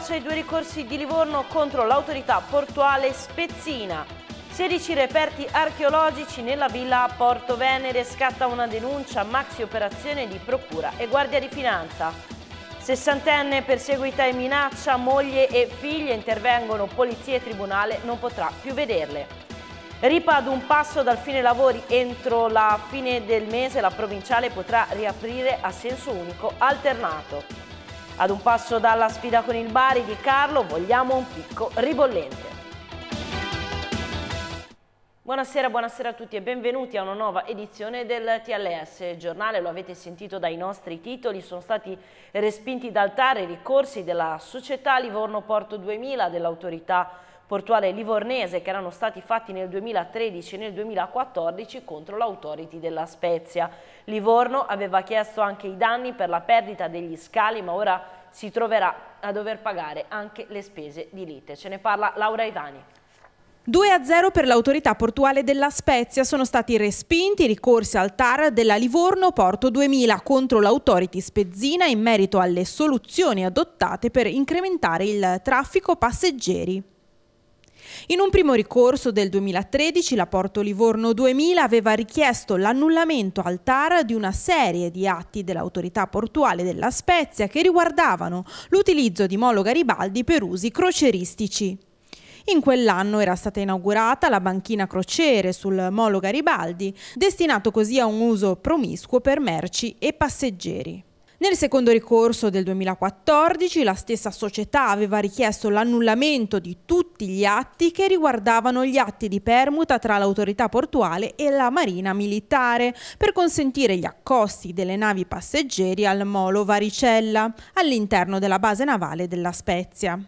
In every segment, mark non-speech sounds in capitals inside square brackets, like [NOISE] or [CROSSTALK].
boccia i due ricorsi di Livorno contro l'autorità portuale Spezzina. 16 reperti archeologici nella villa a Porto Venere, scatta una denuncia, maxi operazione di procura e guardia di finanza. Sessantenne perseguita e minaccia, moglie e figlie intervengono, polizia e tribunale non potrà più vederle. Ripa ad un passo dal fine lavori, entro la fine del mese la provinciale potrà riaprire a senso unico alternato. Ad un passo dalla sfida con il Bari di Carlo vogliamo un picco ribollente. Buonasera, buonasera a tutti e benvenuti a una nuova edizione del TLS il giornale. Lo avete sentito dai nostri titoli, sono stati respinti dal TAR i ricorsi della società Livorno Porto 2000, dell'autorità portuale livornese che erano stati fatti nel 2013 e nel 2014 contro l'autority della Spezia. Livorno aveva chiesto anche i danni per la perdita degli scali ma ora si troverà a dover pagare anche le spese di lite. Ce ne parla Laura Ivani. 2 a 0 per l'autorità portuale della Spezia sono stati respinti i ricorsi al TAR della Livorno Porto 2000 contro l'autority spezzina in merito alle soluzioni adottate per incrementare il traffico passeggeri. In un primo ricorso del 2013 la Porto Livorno 2000 aveva richiesto l'annullamento al TAR di una serie di atti dell'autorità portuale della Spezia che riguardavano l'utilizzo di Molo Garibaldi per usi croceristici. In quell'anno era stata inaugurata la banchina crociere sul Molo Garibaldi, destinato così a un uso promiscuo per merci e passeggeri. Nel secondo ricorso del 2014 la stessa società aveva richiesto l'annullamento di tutti gli atti che riguardavano gli atti di permuta tra l'autorità portuale e la Marina Militare per consentire gli accosti delle navi passeggeri al molo Varicella all'interno della base navale della Spezia.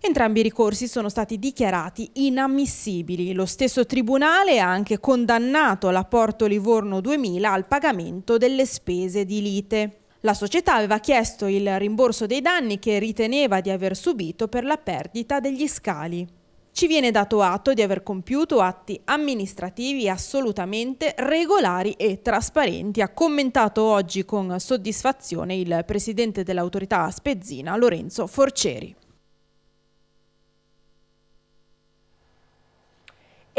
Entrambi i ricorsi sono stati dichiarati inammissibili. Lo stesso tribunale ha anche condannato la Porto Livorno 2000 al pagamento delle spese di lite. La società aveva chiesto il rimborso dei danni che riteneva di aver subito per la perdita degli scali. Ci viene dato atto di aver compiuto atti amministrativi assolutamente regolari e trasparenti, ha commentato oggi con soddisfazione il presidente dell'autorità spezzina Lorenzo Forcieri.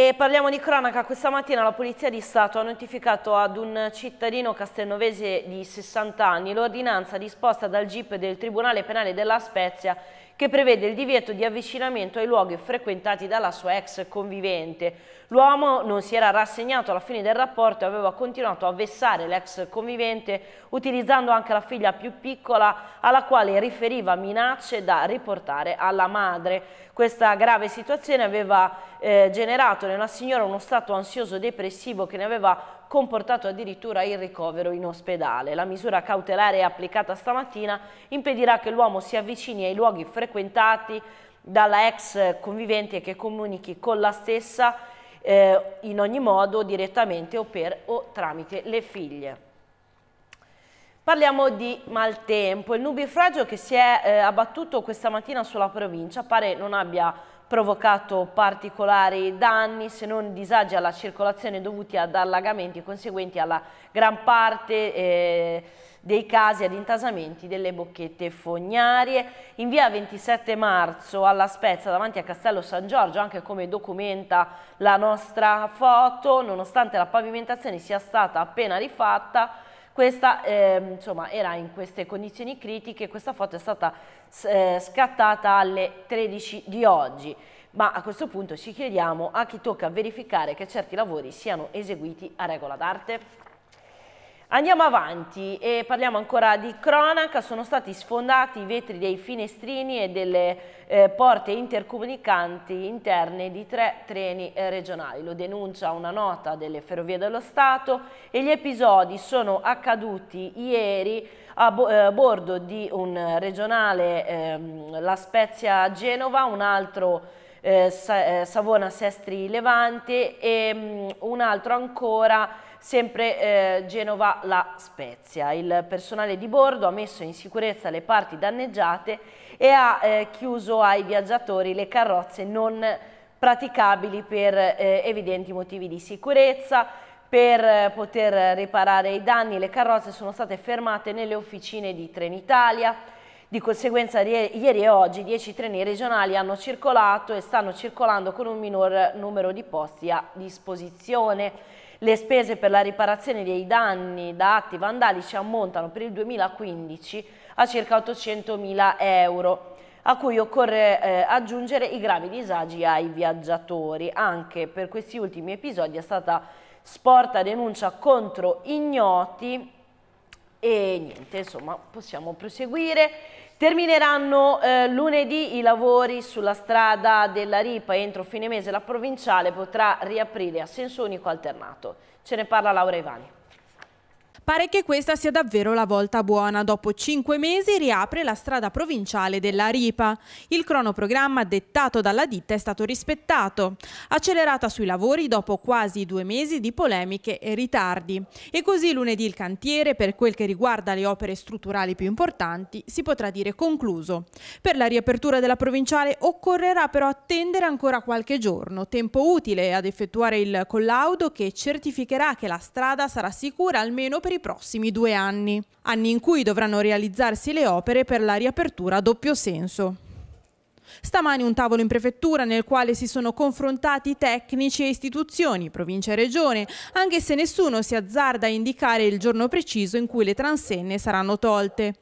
E parliamo di cronaca, questa mattina la Polizia di Stato ha notificato ad un cittadino castelnovese di 60 anni l'ordinanza disposta dal GIP del Tribunale Penale della Spezia che prevede il divieto di avvicinamento ai luoghi frequentati dalla sua ex convivente. L'uomo non si era rassegnato alla fine del rapporto e aveva continuato a vessare l'ex convivente utilizzando anche la figlia più piccola alla quale riferiva minacce da riportare alla madre. Questa grave situazione aveva eh, generato nella signora uno stato ansioso depressivo che ne aveva comportato addirittura il ricovero in ospedale. La misura cautelare applicata stamattina impedirà che l'uomo si avvicini ai luoghi frequentati dalla ex convivente e che comunichi con la stessa eh, in ogni modo direttamente o per o tramite le figlie. Parliamo di maltempo. Il nubifragio che si è eh, abbattuto questa mattina sulla provincia pare non abbia provocato particolari danni se non disagi alla circolazione dovuti ad allagamenti conseguenti alla gran parte eh, dei casi ad intasamenti delle bocchette fognarie. In via 27 marzo alla Spezza davanti a Castello San Giorgio, anche come documenta la nostra foto, nonostante la pavimentazione sia stata appena rifatta, questa eh, insomma, era in queste condizioni critiche, questa foto è stata eh, scattata alle 13 di oggi, ma a questo punto ci chiediamo a chi tocca verificare che certi lavori siano eseguiti a regola d'arte. Andiamo avanti e parliamo ancora di cronaca, sono stati sfondati i vetri dei finestrini e delle eh, porte intercomunicanti interne di tre treni eh, regionali, lo denuncia una nota delle Ferrovie dello Stato e gli episodi sono accaduti ieri a bo eh, bordo di un regionale ehm, La Spezia Genova, un altro eh, eh, Savona Sestri Levante e mh, mm, un altro ancora sempre eh, Genova La Spezia. Il personale di bordo ha messo in sicurezza le parti danneggiate e ha eh, chiuso ai viaggiatori le carrozze non praticabili per eh, evidenti motivi di sicurezza. Per eh, poter riparare i danni le carrozze sono state fermate nelle officine di Trenitalia, di conseguenza ieri e oggi 10 treni regionali hanno circolato e stanno circolando con un minor numero di posti a disposizione. Le spese per la riparazione dei danni da atti vandalici ammontano per il 2015 a circa 800.000 euro a cui occorre eh, aggiungere i gravi disagi ai viaggiatori. Anche per questi ultimi episodi è stata sporta denuncia contro ignoti e niente, insomma, possiamo proseguire. Termineranno eh, lunedì i lavori sulla strada della Ripa, entro fine mese la provinciale potrà riaprire a senso unico alternato. Ce ne parla Laura Ivani. Pare che questa sia davvero la volta buona. Dopo cinque mesi riapre la strada provinciale della Ripa. Il cronoprogramma dettato dalla ditta è stato rispettato. Accelerata sui lavori dopo quasi due mesi di polemiche e ritardi. E così lunedì il cantiere, per quel che riguarda le opere strutturali più importanti, si potrà dire concluso. Per la riapertura della provinciale occorrerà però attendere ancora qualche giorno, tempo utile ad effettuare il collaudo che certificherà che la strada sarà sicura almeno per i i prossimi due anni, anni in cui dovranno realizzarsi le opere per la riapertura a doppio senso. Stamani un tavolo in prefettura nel quale si sono confrontati tecnici e istituzioni, provincia e regione, anche se nessuno si azzarda a indicare il giorno preciso in cui le transenne saranno tolte.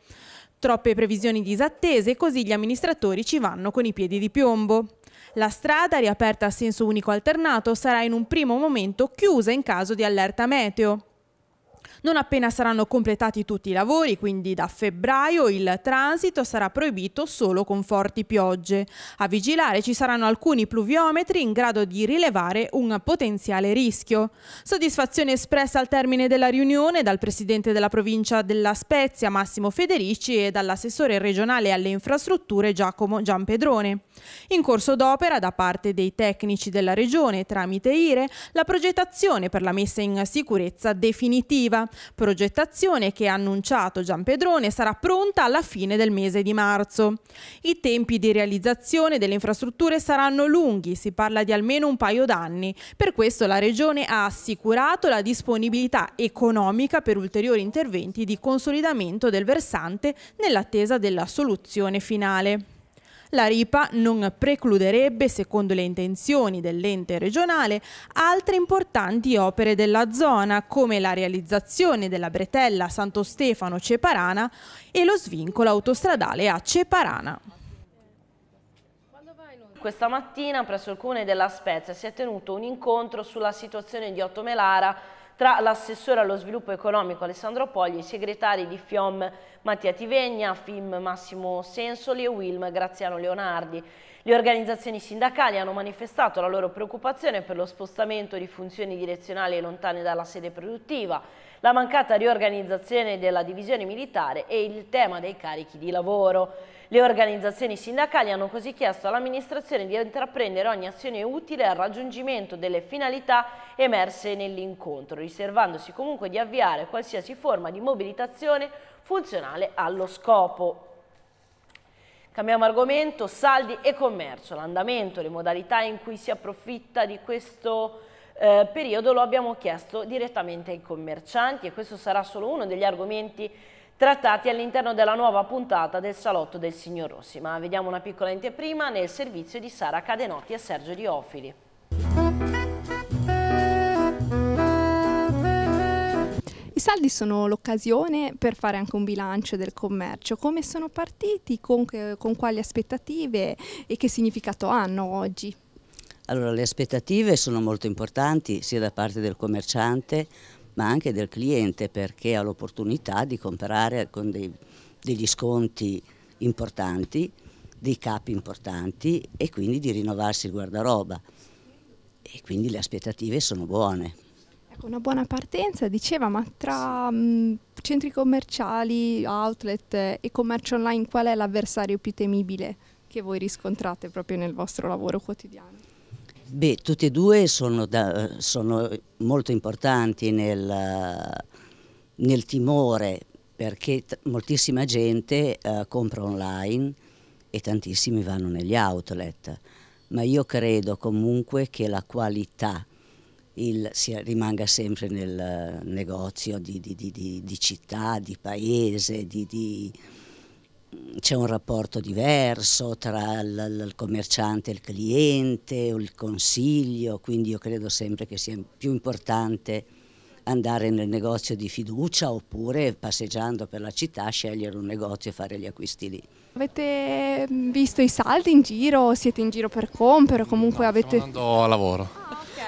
Troppe previsioni disattese, così gli amministratori ci vanno con i piedi di piombo. La strada, riaperta a senso unico alternato, sarà in un primo momento chiusa in caso di allerta meteo. Non appena saranno completati tutti i lavori, quindi da febbraio, il transito sarà proibito solo con forti piogge. A vigilare ci saranno alcuni pluviometri in grado di rilevare un potenziale rischio. Soddisfazione espressa al termine della riunione dal presidente della provincia della Spezia, Massimo Federici, e dall'assessore regionale alle infrastrutture, Giacomo Giampedrone. In corso d'opera da parte dei tecnici della regione tramite IRE la progettazione per la messa in sicurezza definitiva progettazione che ha annunciato Giampedrone sarà pronta alla fine del mese di marzo. I tempi di realizzazione delle infrastrutture saranno lunghi, si parla di almeno un paio d'anni, per questo la Regione ha assicurato la disponibilità economica per ulteriori interventi di consolidamento del versante nell'attesa della soluzione finale. La RIPA non precluderebbe, secondo le intenzioni dell'ente regionale, altre importanti opere della zona, come la realizzazione della bretella Santo Stefano-Ceparana e lo svincolo autostradale a Ceparana. Questa mattina presso il Comune della Spezia si è tenuto un incontro sulla situazione di Otto Melara tra l'assessore allo sviluppo economico Alessandro Pogli e i segretari di FIOM Mattia Tivegna, FIM Massimo Sensoli e Wilm Graziano Leonardi. Le organizzazioni sindacali hanno manifestato la loro preoccupazione per lo spostamento di funzioni direzionali lontane dalla sede produttiva, la mancata riorganizzazione della divisione militare e il tema dei carichi di lavoro. Le organizzazioni sindacali hanno così chiesto all'amministrazione di intraprendere ogni azione utile al raggiungimento delle finalità emerse nell'incontro, riservandosi comunque di avviare qualsiasi forma di mobilitazione funzionale allo scopo. Cambiamo argomento, saldi e commercio, l'andamento, le modalità in cui si approfitta di questo eh, periodo lo abbiamo chiesto direttamente ai commercianti e questo sarà solo uno degli argomenti trattati all'interno della nuova puntata del Salotto del Signor Rossi. Ma vediamo una piccola anteprima nel servizio di Sara Cadenotti e Sergio Diofili. saldi sono l'occasione per fare anche un bilancio del commercio, come sono partiti, con, con quali aspettative e che significato hanno oggi? Allora, le aspettative sono molto importanti sia da parte del commerciante ma anche del cliente perché ha l'opportunità di comprare con dei, degli sconti importanti, dei capi importanti e quindi di rinnovarsi il guardaroba. E quindi le aspettative sono buone. Una buona partenza, diceva, ma tra mh, mm, centri commerciali, outlet e commercio online qual è l'avversario più temibile che voi riscontrate proprio nel vostro lavoro quotidiano? Beh, tutti e due sono, da, sono molto importanti nel, nel, timore perché moltissima gente eh, compra online e tantissimi vanno negli outlet, ma io credo comunque che la qualità il, si rimanga sempre nel eh, negozio di, di, di, di città, di paese, c'è un rapporto diverso tra il, il commerciante e il cliente, o il consiglio, quindi io credo sempre che sia più importante andare nel negozio di fiducia oppure passeggiando per la città scegliere un negozio e fare gli acquisti lì. Avete mm, visto i saldi in giro? Siete in giro per compere? Mm, comunque no, avete... Sto andando a lavoro.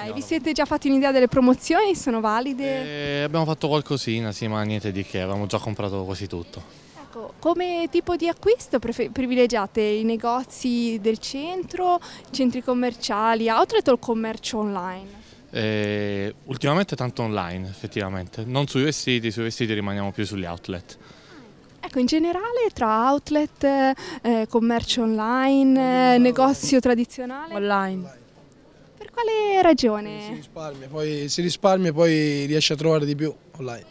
Ok, vi siete già fatti un'idea delle promozioni? Sono valide? Eh, abbiamo fatto qualcosina, sì, ma niente di che, avevamo già comprato quasi tutto. Ecco, come tipo di acquisto privilegiate i negozi del centro, i centri commerciali, outlet o il commercio online? Eh, ultimamente tanto online effettivamente, non sui vestiti, sui vestiti rimaniamo più sugli outlet. Ah, ecco, in generale tra outlet, eh, commercio online, eh, negozio tradizionale? Online quale ragione? Si risparmia, poi, si risparmia e poi riesce a trovare di più online.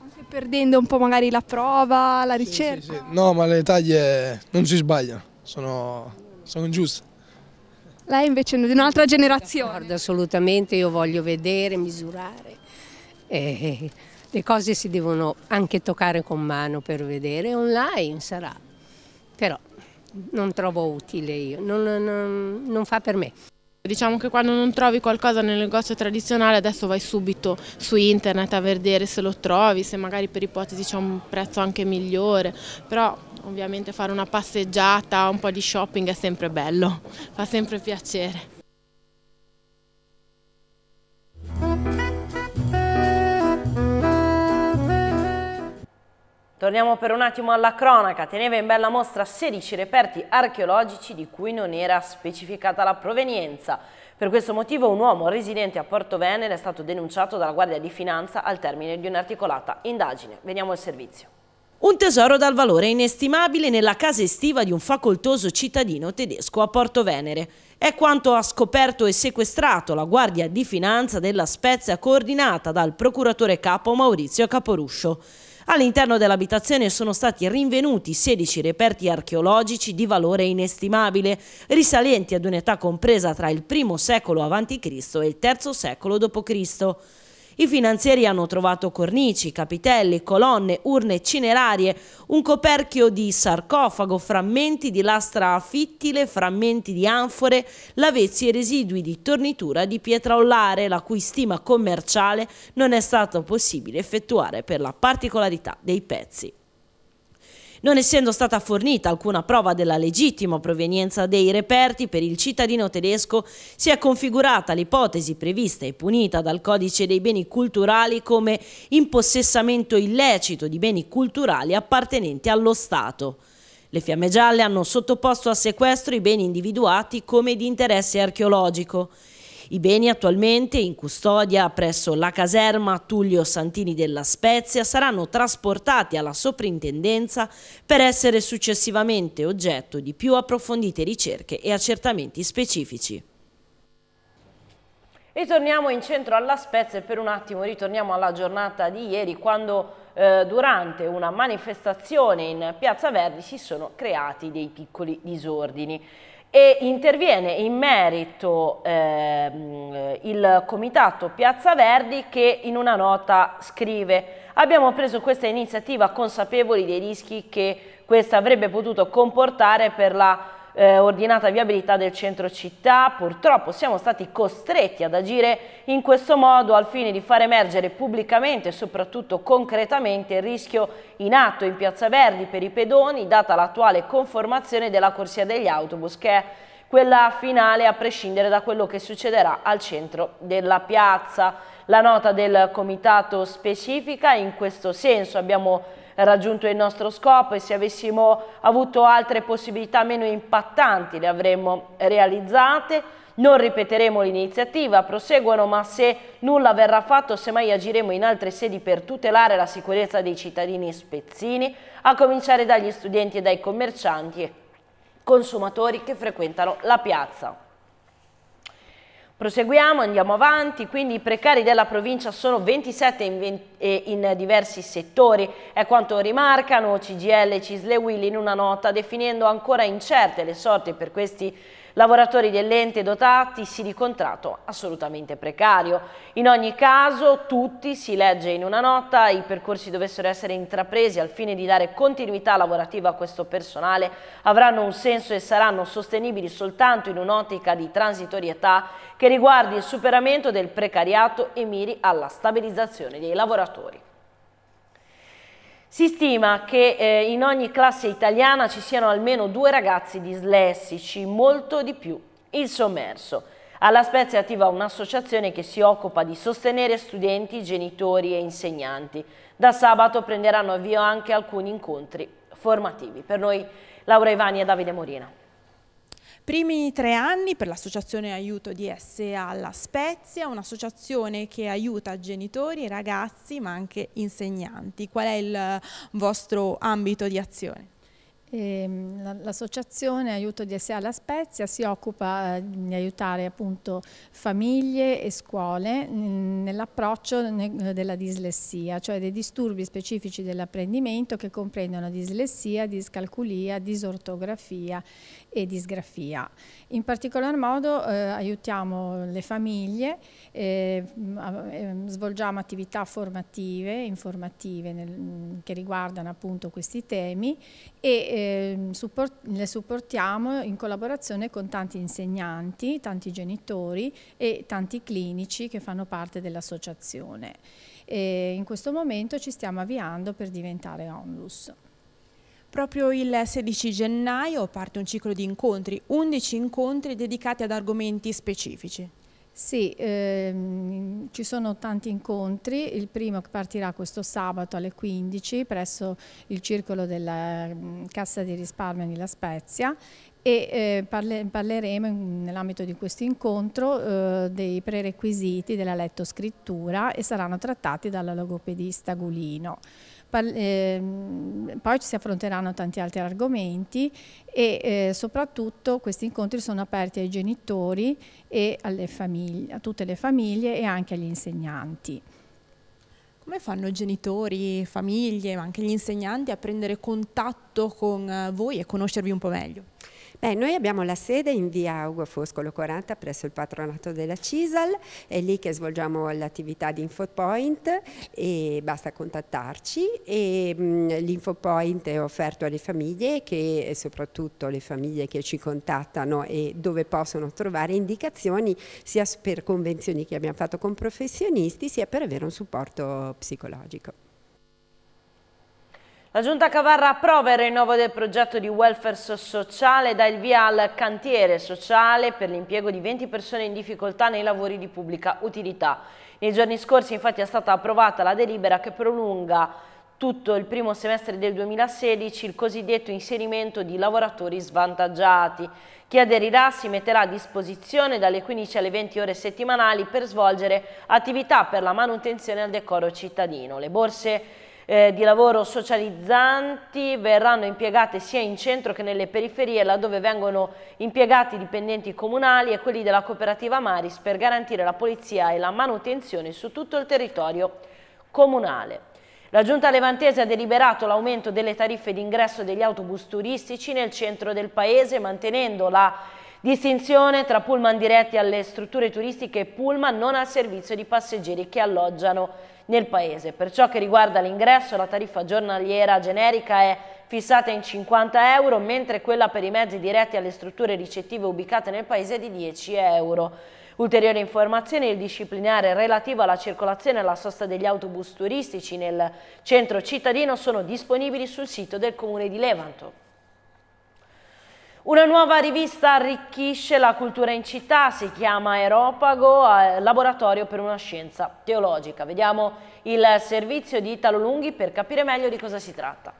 Anche perdendo un po' magari la prova, la sì, ricerca? Sì, sì. No, ma le taglie non si sbagliano, sono, sono giuste. Lei invece è di un'altra generazione. Guarda, assolutamente, io voglio vedere, misurare. Eh, le cose si devono anche toccare con mano per vedere, online sarà, però non trovo utile io, non, non, non fa per me. Diciamo che quando non trovi qualcosa nel negozio tradizionale adesso vai subito su internet a vedere se lo trovi, se magari per ipotesi c'è un prezzo anche migliore, però ovviamente fare una passeggiata, un po' di shopping è sempre bello, fa sempre piacere. Torniamo per un attimo alla cronaca. Teneva in bella mostra 16 reperti archeologici di cui non era specificata la provenienza. Per questo motivo un uomo residente a Porto Venere è stato denunciato dalla Guardia di Finanza al termine di un'articolata indagine. Vediamo il servizio. Un tesoro dal valore inestimabile nella casa estiva di un facoltoso cittadino tedesco a Porto Venere. È quanto ha scoperto e sequestrato la Guardia di Finanza della Spezia coordinata dal procuratore capo Maurizio Caporuscio. All'interno dell'abitazione sono stati rinvenuti 16 reperti archeologici di valore inestimabile, risalenti ad un'età compresa tra il I secolo a.C. e il III secolo d.C. I finanzieri hanno trovato cornici, capitelli, colonne, urne cinerarie, un coperchio di sarcofago, frammenti di lastra fittile, frammenti di anfore, lavezzi e residui di tornitura di pietra ollare, la cui stima commerciale non è stata possibile effettuare per la particolarità dei pezzi. Non essendo stata fornita alcuna prova della legittima provenienza dei reperti per il cittadino tedesco, si è configurata l'ipotesi prevista e punita dal codice dei beni culturali come impossessamento illecito di beni culturali appartenenti allo Stato. Le fiamme gialle hanno sottoposto a sequestro i beni individuati come di interesse archeologico. I beni attualmente in custodia presso la caserma Tullio Santini della Spezia saranno trasportati alla soprintendenza per essere successivamente oggetto di più approfondite ricerche e accertamenti specifici. Ritorniamo in centro alla Spezia e per un attimo ritorniamo alla giornata di ieri quando eh, durante una manifestazione in Piazza Verdi si sono creati dei piccoli disordini e interviene in merito eh, il comitato Piazza Verdi che in una nota scrive abbiamo preso questa iniziativa consapevoli dei rischi che questa avrebbe potuto comportare per la eh, ordinata viabilità del centro città. Purtroppo siamo stati costretti ad agire in questo modo al fine di far emergere pubblicamente e soprattutto concretamente il rischio in atto in Piazza Verdi per i pedoni, data l'attuale conformazione della corsia degli autobus che è quella finale a prescindere da quello che succederà al centro della piazza. La nota del comitato specifica in questo senso abbiamo raggiunto il nostro scopo e se avessimo avuto altre possibilità meno impattanti le avremmo realizzate. Non ripeteremo l'iniziativa, proseguono, ma se nulla verrà fatto, semmai agiremo in altre sedi per tutelare la sicurezza dei cittadini spezzini, a cominciare dagli studenti e dai commercianti e consumatori che frequentano la piazza. Proseguiamo, andiamo avanti, quindi i precari della provincia sono 27 in, 20, in diversi settori, è quanto rimarcano CGL e Cisle Will in una nota definendo ancora incerte le sorti per questi Lavoratori dell'ente dotati sì di contratto assolutamente precario. In ogni caso tutti, si legge in una nota, i percorsi dovessero essere intrapresi al fine di dare continuità lavorativa a questo personale, avranno un senso e saranno sostenibili soltanto in un'ottica di transitorietà che riguardi il superamento del precariato e miri alla stabilizzazione dei lavoratori. Si stima che eh, in ogni classe italiana ci siano almeno due ragazzi dislessici, molto di più. Il sommerso. Alla Spezia attiva un'associazione che si occupa di sostenere studenti, genitori e insegnanti. Da sabato prenderanno avvio anche alcuni incontri formativi. Per noi Laura Ivani e Davide Morina. Primi tre anni per l'associazione Aiuto DS alla Spezia, un'associazione che aiuta genitori, ragazzi ma anche insegnanti. Qual è il vostro ambito di azione? Ehm, l'associazione Aiuto di SA La Spezia si occupa eh, di aiutare appunto famiglie e scuole nell'approccio della dislessia, cioè dei disturbi specifici dell'apprendimento che comprendono dislessia, discalculia, disortografia e disgrafia. In particolar modo eh, aiutiamo le famiglie, eh, svolgiamo attività formative, informative nel, che riguardano appunto questi temi e eh, e ehm, support, le supportiamo in collaborazione con tanti insegnanti, tanti genitori e tanti clinici che fanno parte dell'associazione. In questo momento ci stiamo avviando per diventare onlus. Proprio il 16 gennaio parte un ciclo di incontri, 11 incontri dedicati ad argomenti specifici. Sì, ehm, ci sono tanti incontri, il primo partirà questo sabato alle 15 presso il circolo della Cassa di risparmio di La Spezia e eh, parle, parleremo nell'ambito di questo incontro eh, dei prerequisiti della lettoscrittura e saranno trattati dalla logopedista Gulino. Ehm, poi si affronteranno tanti altri argomenti e eh, soprattutto questi incontri sono aperti ai genitori e alle famiglie, a tutte le famiglie e anche agli insegnanti. Come fanno genitori, famiglie, ma anche gli insegnanti a prendere contatto con eh, voi e conoscervi un po' meglio? Eh, noi abbiamo la sede in via Ugo Foscolo 40 presso il patronato della CISAL, è lì che svolgiamo l'attività di InfoPoint e basta contattarci l'InfoPoint è offerto alle famiglie che soprattutto le famiglie che ci contattano e dove possono trovare indicazioni sia per convenzioni che abbiamo fatto con professionisti sia per avere un supporto psicologico. La Giunta Cavarra approva il rinnovo del progetto di welfare sociale e dà il via al cantiere sociale per l'impiego di 20 persone in difficoltà nei lavori di pubblica utilità. Nei giorni scorsi infatti è stata approvata la delibera che prolunga tutto il primo semestre del 2016 il cosiddetto inserimento di lavoratori svantaggiati. Chi aderirà si metterà a disposizione dalle 15 alle 20 ore settimanali per svolgere attività per la manutenzione al decoro cittadino. Le borse eh, di lavoro socializzanti verranno impiegate sia in centro che nelle periferie laddove vengono impiegati i dipendenti comunali e quelli della cooperativa Maris per garantire la polizia e la manutenzione su tutto il territorio comunale. La Giunta Levantese ha deliberato l'aumento delle tariffe d'ingresso degli autobus turistici nel centro del paese mantenendo la Distinzione tra pullman diretti alle strutture turistiche e pullman non al servizio di passeggeri che alloggiano nel paese. Per ciò che riguarda l'ingresso la tariffa giornaliera generica è fissata in 50 euro, mentre quella per i mezzi diretti alle strutture ricettive ubicate nel paese è di 10 euro. Ulteriori informazioni, il disciplinare relativo alla circolazione e alla sosta degli autobus turistici nel centro cittadino sono disponibili sul sito del Comune di Levanto. Una nuova rivista arricchisce la cultura in città, si chiama Eropago, eh, laboratorio per una scienza teologica. Vediamo il servizio di Italo Lunghi per capire meglio di cosa si tratta.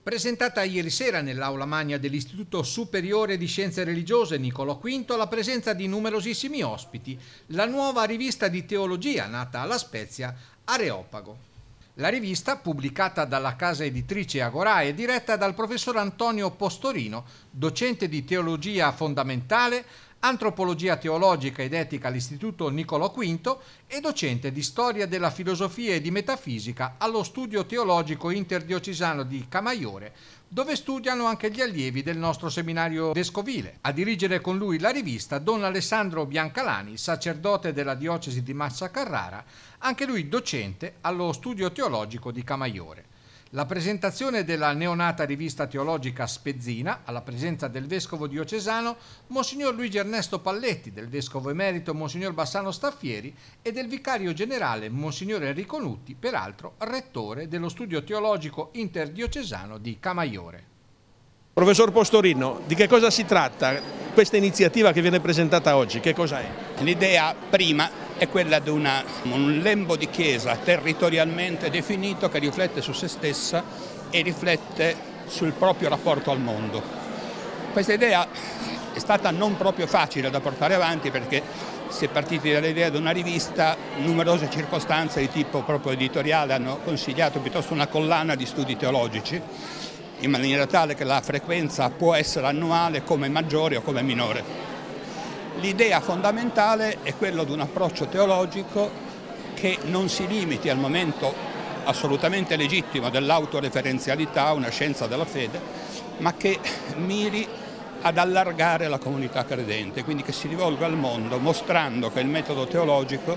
Presentata ieri sera nell'aula magna dell'Istituto Superiore di Scienze Religiose Niccolò V la presenza di numerosissimi ospiti, la nuova rivista di teologia nata alla Spezia, Areopago. La rivista, pubblicata dalla casa editrice Agora, è diretta dal professor Antonio Postorino, docente di teologia fondamentale, antropologia teologica ed etica all'Istituto Niccolò V e docente di storia della filosofia e di metafisica allo studio teologico interdiocesano di Camaiore dove studiano anche gli allievi del nostro seminario vescovile. A dirigere con lui la rivista Don Alessandro Biancalani, sacerdote della diocesi di Massa Carrara, anche lui docente allo studio teologico di Camaiore la presentazione della neonata rivista teologica Spezzina, alla presenza del vescovo diocesano Monsignor Luigi Ernesto Palletti, del vescovo emerito Monsignor Bassano Staffieri e del vicario generale Monsignor Enrico Nutti, peraltro rettore dello studio teologico interdiocesano di Camaiore. Professor Postorino, di che cosa si tratta questa iniziativa che viene presentata oggi? Che cosa è? L'idea prima è quella di una, un lembo di chiesa territorialmente definito che riflette su se stessa e riflette sul proprio rapporto al mondo. Questa idea è stata non proprio facile da portare avanti perché si è partiti dall'idea di una rivista, numerose circostanze di tipo proprio editoriale hanno consigliato piuttosto una collana di studi teologici in maniera tale che la frequenza può essere annuale come maggiore o come minore. L'idea fondamentale è quella di un approccio teologico che non si limiti al momento assolutamente legittimo dell'autoreferenzialità, una scienza della fede, ma che miri ad allargare la comunità credente, quindi che si rivolga al mondo mostrando che il metodo teologico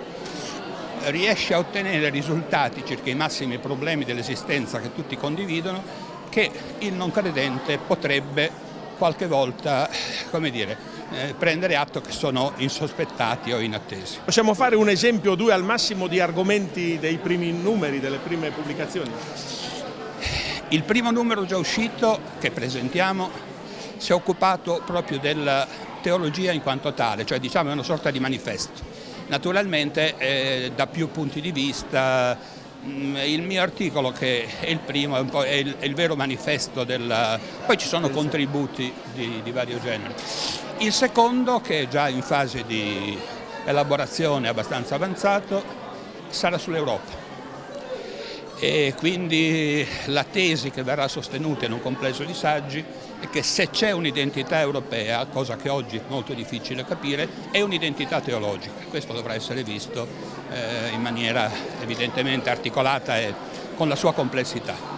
riesce a ottenere risultati circa i massimi problemi dell'esistenza che tutti condividono che il non credente potrebbe qualche volta, come dire, eh, prendere atto che sono insospettati o inattesi. Possiamo fare un esempio o due al massimo di argomenti dei primi numeri, delle prime pubblicazioni? Il primo numero già uscito che presentiamo si è occupato proprio della teologia in quanto tale, cioè diciamo è una sorta di manifesto. Naturalmente eh, da più punti di vista, Mm, il mio articolo che è il primo, è, il, è il vero manifesto del... poi ci sono contributi di, di, vario genere. Il secondo, che è già in fase di elaborazione abbastanza avanzato, sarà sull'Europa e quindi la tesi che verrà sostenuta in un complesso di saggi è che se c'è un'identità europea, cosa che oggi è molto difficile capire, è un'identità teologica. Questo dovrà essere visto eh, in maniera evidentemente articolata e con la sua complessità.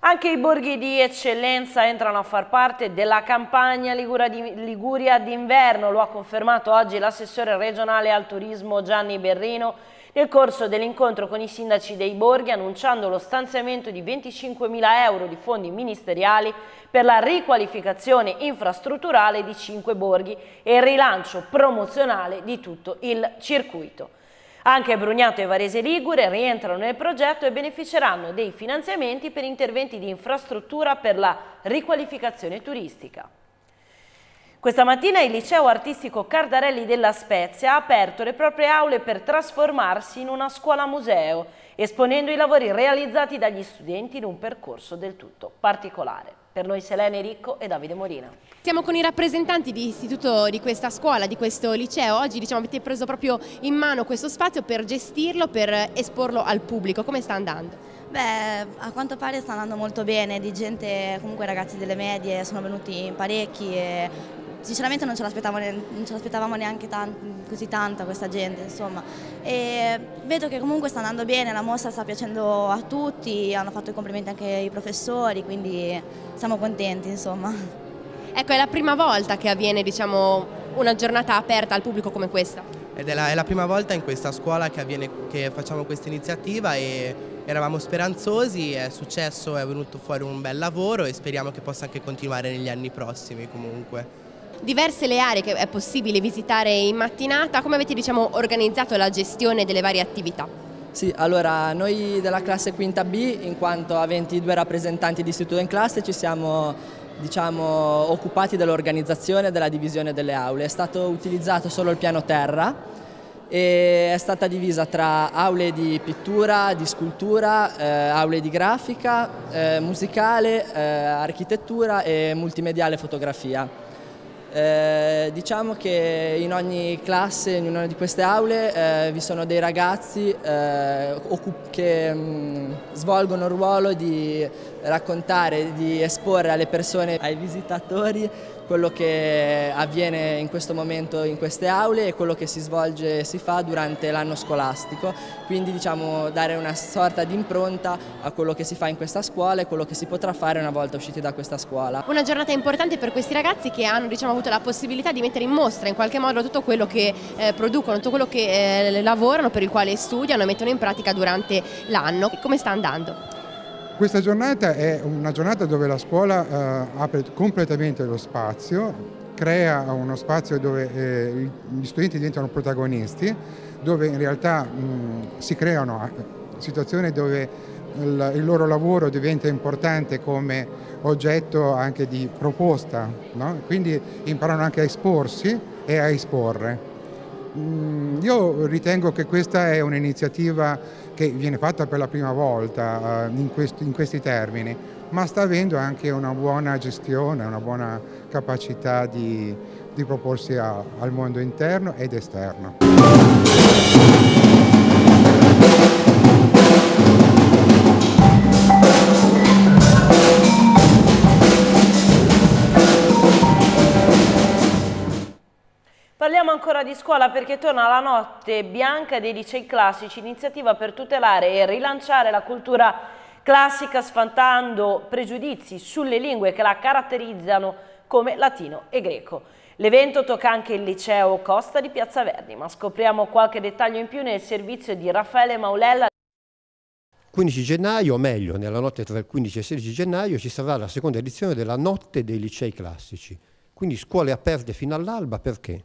Anche i borghi di eccellenza entrano a far parte della campagna Liguria d'inverno, lo ha confermato oggi l'assessore regionale al turismo Gianni Berrino nel corso dell'incontro con i sindaci dei borghi annunciando lo stanziamento di 25.000 euro di fondi ministeriali per la riqualificazione infrastrutturale di cinque borghi e il rilancio promozionale di tutto il circuito. Anche Brugnato e Varese Ligure rientrano nel progetto e beneficeranno dei finanziamenti per interventi di infrastruttura per la riqualificazione turistica. Questa mattina il liceo artistico Cardarelli della Spezia ha aperto le proprie aule per trasformarsi in una scuola museo, esponendo i lavori realizzati dagli studenti in un percorso del tutto particolare. Per noi Selene Ricco e Davide Morina. Siamo con i rappresentanti di istituto di questa scuola, di questo liceo. Oggi diciamo, avete preso proprio in mano questo spazio per gestirlo, per esporlo al pubblico. Come sta andando? Beh, a quanto pare sta andando molto bene, di gente, comunque ragazzi delle medie sono venuti in parecchi e sinceramente non ce l'aspettavamo, non neanche tan così tanta questa gente, insomma. E vedo che comunque sta andando bene, la mostra sta piacendo a tutti, hanno fatto i complimenti anche i professori, quindi siamo contenti, insomma. Ecco, è la prima volta che avviene, diciamo, una giornata aperta al pubblico come questa. Ed è la, è la prima volta in questa scuola che, avviene, che facciamo questa iniziativa e eravamo speranzosi, è successo, è venuto fuori un bel lavoro e speriamo che possa anche continuare negli anni prossimi comunque diverse le aree che è possibile visitare in mattinata, come avete diciamo, organizzato la gestione delle varie attività? Sì, allora noi della classe quinta B, in quanto a 22 rappresentanti di istituto in classe, ci siamo diciamo, occupati dell'organizzazione e della divisione delle aule. È stato utilizzato solo il piano terra e è stata divisa tra aule di pittura, di scultura, eh, aule di grafica, eh, musicale, eh, architettura e multimediale fotografia. Eh, diciamo che in ogni classe, in una di queste aule, eh, vi sono dei ragazzi eh, che mh, mm, svolgono il ruolo di raccontare, di esporre alle persone, ai visitatori, quello che avviene in questo momento in queste aule e quello che si svolge e si fa durante l'anno scolastico, quindi diciamo dare una sorta di impronta a quello che si fa in questa scuola e quello che si potrà fare una volta usciti da questa scuola. Una giornata importante per questi ragazzi che hanno diciamo, avuto la possibilità di mettere in mostra in qualche modo tutto quello che eh, producono, tutto quello che eh, lavorano, per il quale studiano e mettono in pratica durante l'anno. Come sta andando? Questa giornata è una giornata dove la scuola eh, apre completamente lo spazio, crea uno spazio dove eh, gli studenti diventano protagonisti, dove in realtà mh, si creano eh, situazioni dove il, il, loro lavoro diventa importante come oggetto anche di proposta, no? quindi imparano anche a esporsi e a esporre. Mm, io ritengo che questa è un'iniziativa che viene fatta per la prima volta eh, in questi, termini, ma sta avendo anche una buona gestione, una buona capacità di, di proporsi al mondo interno ed esterno. ancora di scuola perché torna la notte bianca dei licei classici, iniziativa per tutelare e rilanciare la cultura classica sfantando pregiudizi sulle lingue che la caratterizzano come latino e greco. L'evento tocca anche il liceo Costa di Piazza Verdi, ma scopriamo qualche dettaglio in più nel servizio di Raffaele Maulella 15 gennaio, o meglio, nella notte tra il 15 e il 16 gennaio, ci sarà la seconda edizione della Notte dei Licei Classici. Quindi scuole aperte fino all'alba perché?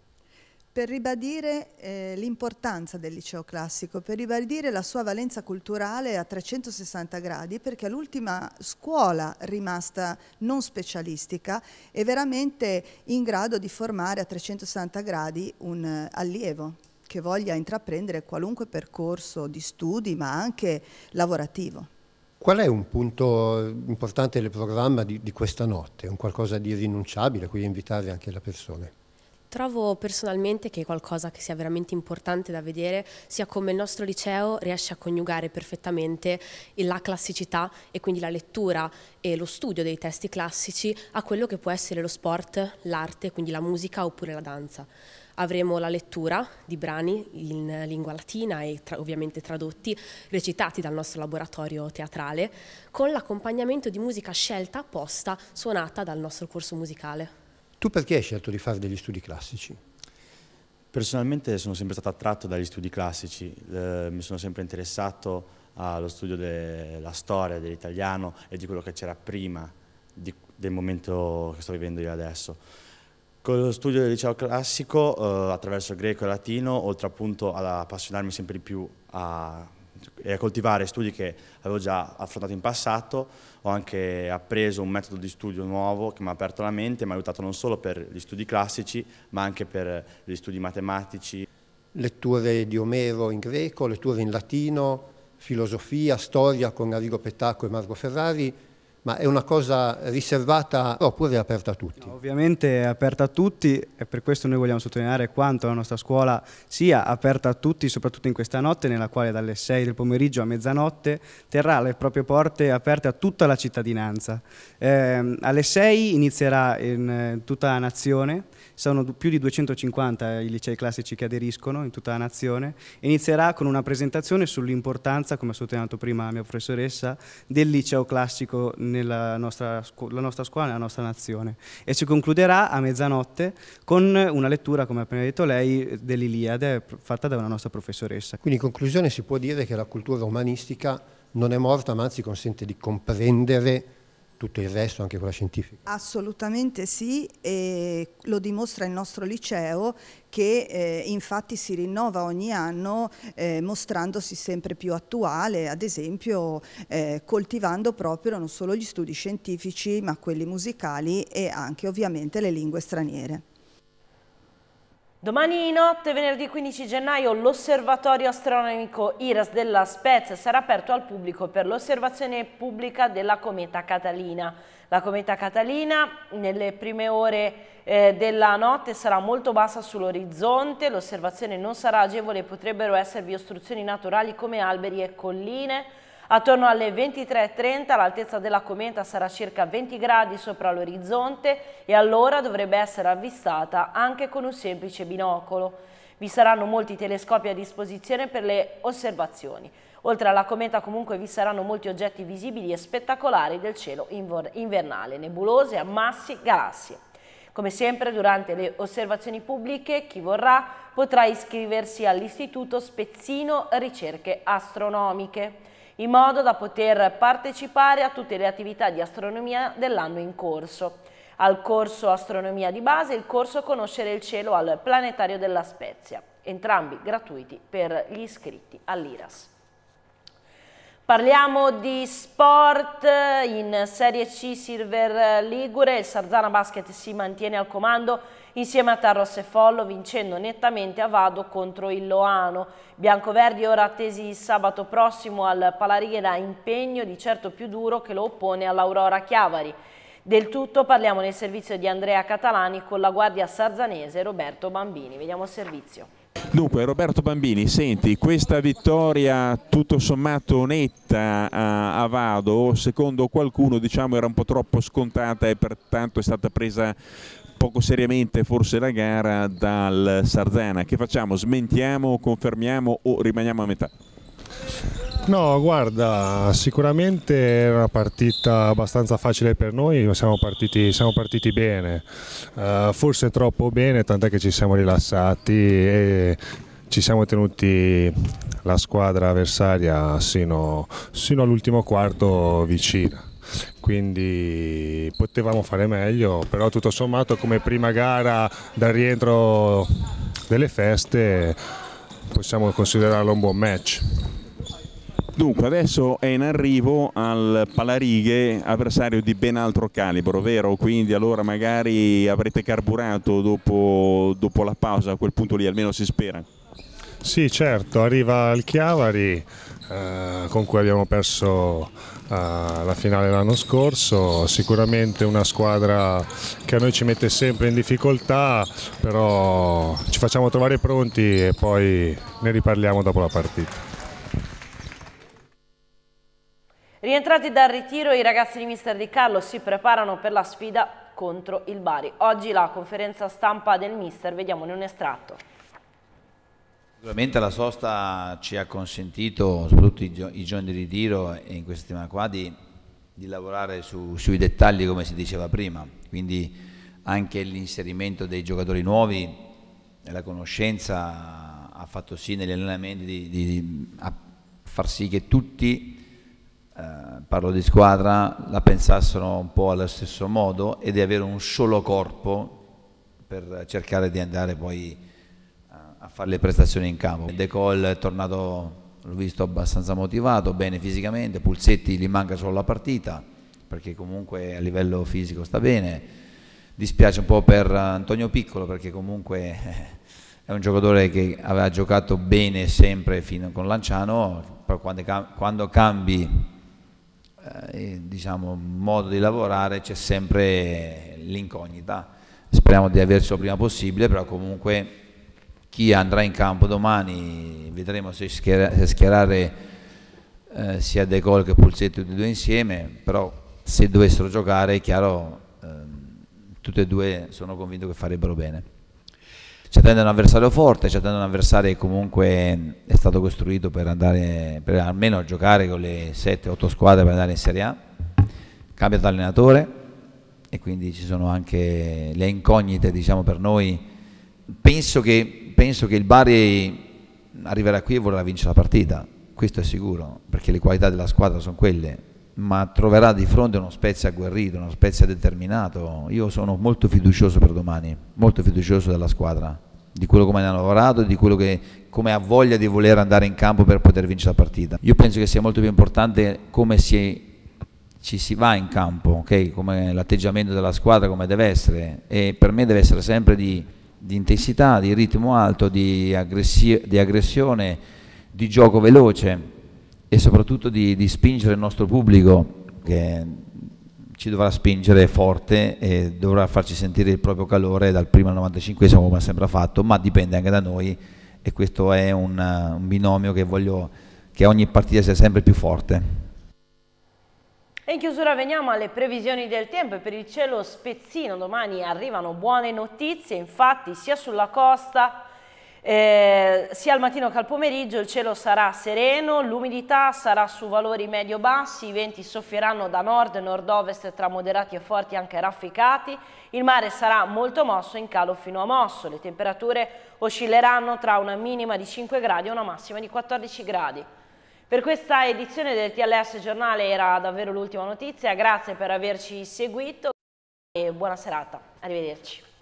per ribadire eh, l'importanza del liceo classico, per ribadire la sua valenza culturale a 360 gradi, perché l'ultima scuola rimasta non specialistica è veramente in grado di formare a 360 gradi un eh, allievo che voglia intraprendere qualunque percorso di studi, ma anche lavorativo. Qual è un punto importante del programma di, di questa notte? Un qualcosa di irrinunciabile a cui invitare anche la persona? Trovo personalmente che qualcosa che sia veramente importante da vedere sia come il nostro liceo riesce a coniugare perfettamente la classicità e quindi la lettura e lo studio dei testi classici a quello che può essere lo sport, l'arte, quindi la musica oppure la danza. Avremo la lettura di brani in lingua latina e tra, ovviamente tradotti, recitati dal nostro laboratorio teatrale, con l'accompagnamento di musica scelta apposta suonata dal nostro corso musicale. Tu perché hai scelto di fare degli studi classici? Personalmente sono sempre stato attratto dagli studi classici, eh, mi sono sempre interessato allo studio della storia dell'italiano e di quello che c'era prima di, del momento che sto vivendo io adesso. Con lo studio del liceo classico, eh, attraverso greco e latino, oltre appunto ad appassionarmi sempre di più a e a coltivare studi che avevo già affrontato in passato, ho anche appreso un metodo di studio nuovo che mi ha aperto la mente, e mi ha aiutato non solo per gli studi classici ma anche per gli studi matematici. Letture di Omero in greco, letture in latino, filosofia, storia con Arrigo Petacco e Marco Ferrari, ma è una cosa riservata oppure è aperta a tutti? No, ovviamente è aperta a tutti e per questo noi vogliamo sottolineare quanto la nostra scuola sia aperta a tutti, soprattutto in questa notte nella quale dalle 6 del pomeriggio a mezzanotte terrà le proprie porte aperte a tutta la cittadinanza. Eh, alle 6 inizierà in eh, tutta la nazione sono più di 250 eh, i licei classici che aderiscono in tutta la nazione, inizierà con una presentazione sull'importanza, come ha sottolineato prima la mia professoressa, del liceo classico nella nostra, nostra scuola, nella nostra nazione e si concluderà a mezzanotte con una lettura, come ha appena detto lei, dell'Iliade fatta da una nostra professoressa. Quindi in conclusione si può dire che la cultura umanistica non è morta ma anzi consente di comprendere tutto il resto, anche quella scientifica? Assolutamente sì, e lo dimostra il nostro liceo che eh, infatti si rinnova ogni anno eh, mostrandosi sempre più attuale, ad esempio eh, coltivando proprio non solo gli studi scientifici ma quelli musicali e anche ovviamente le lingue straniere. Domani notte, venerdì 15 gennaio, l'osservatorio astronomico IRAS della Spezia sarà aperto al pubblico per l'osservazione pubblica della cometa Catalina. La cometa Catalina nelle prime ore eh, della notte sarà molto bassa sull'orizzonte, l'osservazione non sarà agevole potrebbero esservi ostruzioni naturali come alberi e colline, Attorno alle 23.30 l'altezza della cometa sarà circa 20 gradi sopra l'orizzonte e allora dovrebbe essere avvistata anche con un semplice binocolo. Vi saranno molti telescopi a disposizione per le osservazioni. Oltre alla cometa comunque vi saranno molti oggetti visibili e spettacolari del cielo invernale, nebulose, ammassi, galassie. Come sempre durante le osservazioni pubbliche chi vorrà potrà iscriversi all'Istituto Spezzino Ricerche Astronomiche in modo da poter partecipare a tutte le attività di astronomia dell'anno in corso. Al corso Astronomia di base il corso Conoscere il cielo al Planetario della Spezia, entrambi gratuiti per gli iscritti all'IRAS. Parliamo di sport, in Serie C Silver Ligure il Sarzana Basket si mantiene al comando insieme a Tarros e Follo vincendo nettamente a Vado contro il Loano. Biancoverdi ora attesi sabato prossimo al Palarighera, impegno di certo più duro che lo oppone all'Aurora Chiavari. Del tutto parliamo nel servizio di Andrea Catalani con la guardia sarzanese Roberto Bambini. Vediamo il servizio. Dunque Roberto Bambini, senti, questa vittoria tutto sommato netta eh, a, Vado, secondo qualcuno diciamo era un po' troppo scontata e pertanto è stata presa poco seriamente forse la gara dal Sarzana. Che facciamo? Smentiamo, confermiamo o rimaniamo a metà? No, guarda, sicuramente era una partita abbastanza facile per noi, siamo partiti, siamo partiti bene, uh, forse troppo bene, tant'è che ci siamo rilassati e ci siamo tenuti la squadra avversaria sino, sino all'ultimo quarto vicina quindi potevamo fare meglio, però tutto sommato come prima gara dal rientro delle feste possiamo considerarlo un buon match. Dunque adesso è in arrivo al Palarighe avversario di ben altro calibro, vero? Quindi allora magari avrete carburato dopo, dopo la pausa, a quel punto lì almeno si spera. Sì certo, arriva il Chiavari eh, con cui abbiamo perso eh, la finale l'anno scorso, sicuramente una squadra che a noi ci mette sempre in difficoltà, però ci facciamo trovare pronti e poi ne riparliamo dopo la partita. Rientrati dal ritiro, i ragazzi di Mister Di Carlo si preparano per la sfida contro il Bari. Oggi la conferenza stampa del Mister, vediamone un estratto. Sicuramente la sosta ci ha consentito, soprattutto i, giorni di ritiro e in questa settimana qua, di, di lavorare su, sui dettagli come si diceva prima, quindi anche l'inserimento dei giocatori nuovi e la conoscenza ha fatto sì negli allenamenti di, di far sì che tutti, eh, parlo di squadra, la pensassero un po' allo stesso modo e di avere un solo corpo per cercare di andare poi fare le prestazioni in campo. De Col è tornato, l'ho visto abbastanza motivato, bene fisicamente, Pulsetti gli manca solo la partita perché comunque a livello fisico sta bene. Dispiace un po' per Antonio Piccolo perché comunque [LAUGHS] è un giocatore che aveva giocato bene sempre fino con Lanciano, però quando cambi eh, diciamo, modo di lavorare c'è sempre l'incognita. Speriamo di avercelo prima possibile, però comunque chi andrà in campo domani, vedremo se, schiera, se schierare eh, sia De Gaulle che Pulsetto tutti e due insieme, però se dovessero giocare è chiaro, eh, tutti e due sono convinto che farebbero bene. Ci attende un avversario forte, ci attende un avversario che comunque ehm, è stato costruito per andare, per almeno giocare con le 7-8 squadre per andare in Serie A, cambia allenatore e quindi ci sono anche le incognite diciamo, per noi. Penso che penso che il Bari arriverà qui e vorrà vincere la partita, questo è sicuro, perché le qualità della squadra sono quelle, ma troverà di fronte uno Spezia agguerrito, uno Spezia determinato. Io sono molto fiducioso per domani, molto fiducioso della squadra, di quello come hanno lavorato, di quello che come ha voglia di voler andare in campo per poter vincere la partita. Io penso che sia molto più importante come si, ci si va in campo, okay? come l'atteggiamento della squadra, come deve essere e per me deve essere sempre di di intensità, di ritmo alto, di, aggressi di aggressione, di gioco veloce e soprattutto di, di, spingere il nostro pubblico che ci dovrà spingere forte e dovrà farci sentire il proprio calore dal primo al 95 come ha sempre fatto, ma dipende anche da noi e questo è un, un binomio che voglio che ogni partita sia sempre più forte. E in chiusura veniamo alle previsioni del tempo per il cielo spezzino, domani arrivano buone notizie, infatti sia sulla costa eh, sia al mattino che al pomeriggio il cielo sarà sereno, l'umidità sarà su valori medio-bassi, i venti soffieranno da nord e nord-ovest tra moderati e forti anche rafficati, il mare sarà molto mosso in calo fino a mosso, le temperature oscilleranno tra una minima di 5 gradi e una massima di 14 gradi. Per questa edizione del TLS Giornale era davvero l'ultima notizia, grazie per averci seguito e buona serata, arrivederci.